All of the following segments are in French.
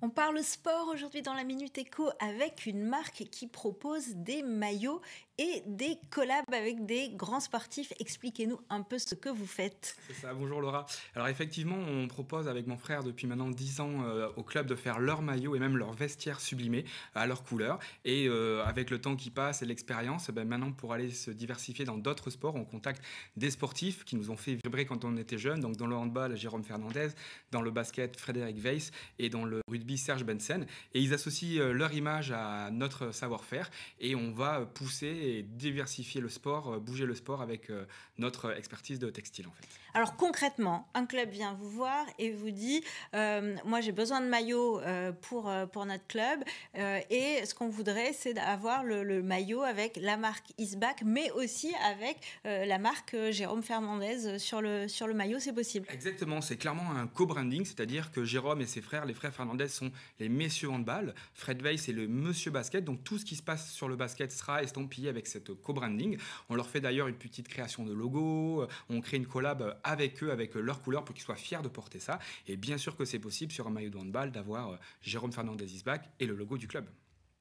On parle sport aujourd'hui dans la Minute Éco avec une marque qui propose des maillots et des collabs avec des grands sportifs. Expliquez-nous un peu ce que vous faites. C'est ça, bonjour Laura. Alors effectivement, on propose avec mon frère depuis maintenant 10 ans euh, au club de faire leur maillot et même leur vestiaire sublimé à leur couleur. Et euh, avec le temps qui passe et l'expérience, eh ben maintenant pour aller se diversifier dans d'autres sports, on contacte des sportifs qui nous ont fait vibrer quand on était jeunes. Donc dans le handball, Jérôme Fernandez, dans le basket, Frédéric Weiss et dans le rugby, Serge Benson Et ils associent euh, leur image à notre savoir-faire et on va pousser et diversifier le sport, euh, bouger le sport avec euh, notre expertise de textile en fait. Alors concrètement, un club vient vous voir et vous dit euh, moi j'ai besoin de maillots pour, pour notre club et ce qu'on voudrait c'est d'avoir le, maillot avec la marque Isback mais aussi avec la marque Jérôme Fernandez sur le, sur le maillot, c'est possible Exactement, c'est clairement un co-branding, c'est-à-dire que Jérôme et ses frères, les frères Fernandez sont les messieurs handball, Fred Veil c'est le monsieur basket, donc tout ce qui se passe sur le basket sera estampillé avec avec cette co-branding. On leur fait d'ailleurs une petite création de logo, euh, on crée une collab avec eux, avec leurs couleurs pour qu'ils soient fiers de porter ça. Et bien sûr que c'est possible sur un maillot de handball d'avoir euh, Jérôme Fernandez Isbac et le logo du club.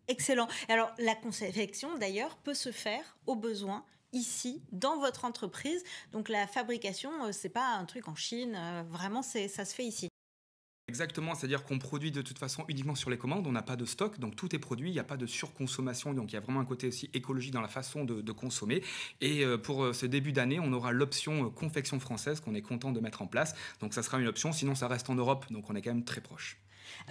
Excellent. Alors la confection d'ailleurs peut se faire au besoin ici dans votre entreprise. Donc la fabrication, euh, c'est pas un truc en Chine. Vraiment, ça se fait ici. Exactement, c'est-à-dire qu'on produit de toute façon uniquement sur les commandes, on n'a pas de stock, donc tout est produit, il n'y a pas de surconsommation, donc il y a vraiment un côté aussi écologie dans la façon de, de consommer. Et euh, pour euh, ce début d'année, on aura l'option euh, confection française qu'on est content de mettre en place, donc ça sera une option, sinon ça reste en Europe, donc on est quand même très proche.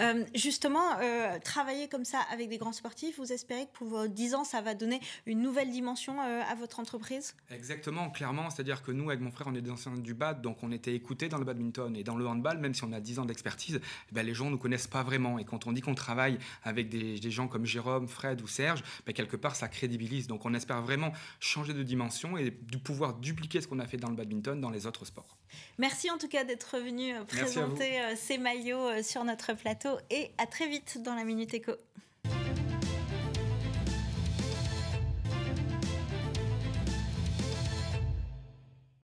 Euh, justement, euh, travailler comme ça avec des grands sportifs, vous espérez que pour 10 ans, ça va donner une nouvelle dimension euh, à votre entreprise Exactement, clairement. C'est-à-dire que nous, avec mon frère, on est des anciens du bad, donc on était écoutés dans le badminton et dans le handball, même si on a 10 ans d'expertise, eh ben, les gens ne nous connaissent pas vraiment. Et quand on dit qu'on travaille avec des, gens comme Jérôme, Fred ou Serge, ben, quelque part, ça crédibilise. Donc on espère vraiment changer de dimension et de pouvoir dupliquer ce qu'on a fait dans le badminton dans les autres sports. Merci en tout cas d'être venu présenter ces maillots sur notre plateforme plateau et à très vite dans la Minute Éco.